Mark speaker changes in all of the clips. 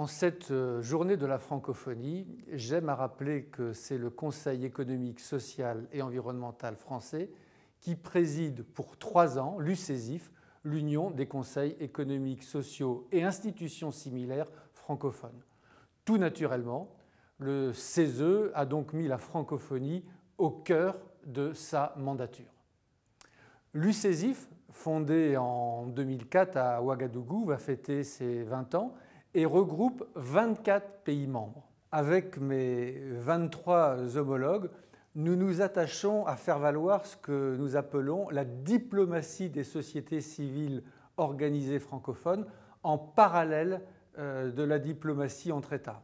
Speaker 1: En cette euh, journée de la francophonie, j'aime à rappeler que c'est le Conseil économique, social et environnemental français qui préside pour trois ans l'UCESIF, l'Union des conseils économiques, sociaux et institutions similaires francophones. Tout naturellement, le CESE a donc mis la francophonie au cœur de sa mandature. L'UCESIF, fondée en 2004 à Ouagadougou, va fêter ses 20 ans et regroupe 24 pays membres. Avec mes 23 homologues, nous nous attachons à faire valoir ce que nous appelons la diplomatie des sociétés civiles organisées francophones en parallèle euh, de la diplomatie entre États.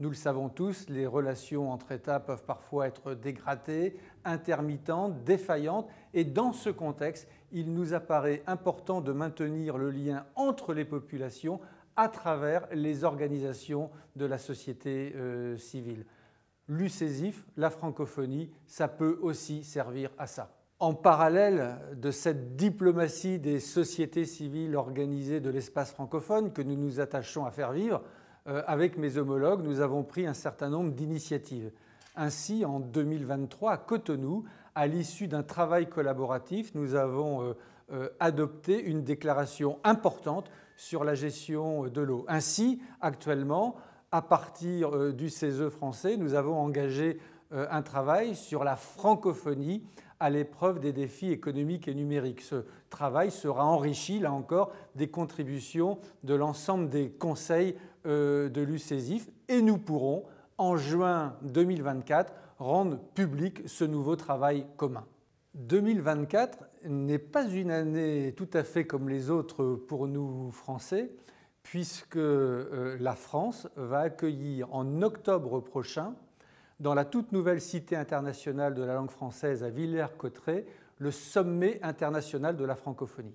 Speaker 1: Nous le savons tous, les relations entre États peuvent parfois être dégradées, intermittentes, défaillantes, et dans ce contexte, il nous apparaît important de maintenir le lien entre les populations à travers les organisations de la société euh, civile. L'UCESIF, la francophonie, ça peut aussi servir à ça. En parallèle de cette diplomatie des sociétés civiles organisées de l'espace francophone que nous nous attachons à faire vivre, euh, avec mes homologues, nous avons pris un certain nombre d'initiatives. Ainsi, en 2023, à Cotonou, à l'issue d'un travail collaboratif, nous avons euh, euh, adopté une déclaration importante sur la gestion euh, de l'eau. Ainsi, actuellement, à partir euh, du CESE français, nous avons engagé un travail sur la francophonie à l'épreuve des défis économiques et numériques. Ce travail sera enrichi, là encore, des contributions de l'ensemble des conseils de l'UCESIF et nous pourrons, en juin 2024, rendre public ce nouveau travail commun. 2024 n'est pas une année tout à fait comme les autres pour nous Français, puisque euh, la France va accueillir en octobre prochain, dans la toute nouvelle Cité internationale de la langue française à Villers-Cotterêts, le sommet international de la francophonie.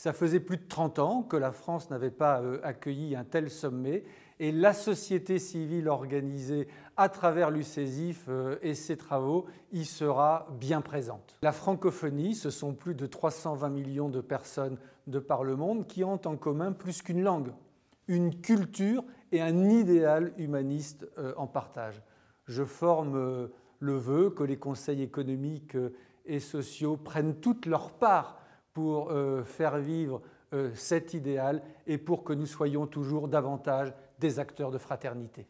Speaker 1: Ça faisait plus de 30 ans que la France n'avait pas euh, accueilli un tel sommet et la société civile organisée à travers l'UCESIF euh, et ses travaux y sera bien présente. La francophonie, ce sont plus de 320 millions de personnes de par le monde qui ont en commun plus qu'une langue, une culture et un idéal humaniste euh, en partage. Je forme le vœu que les conseils économiques et sociaux prennent toute leur part pour euh, faire vivre euh, cet idéal et pour que nous soyons toujours davantage des acteurs de fraternité.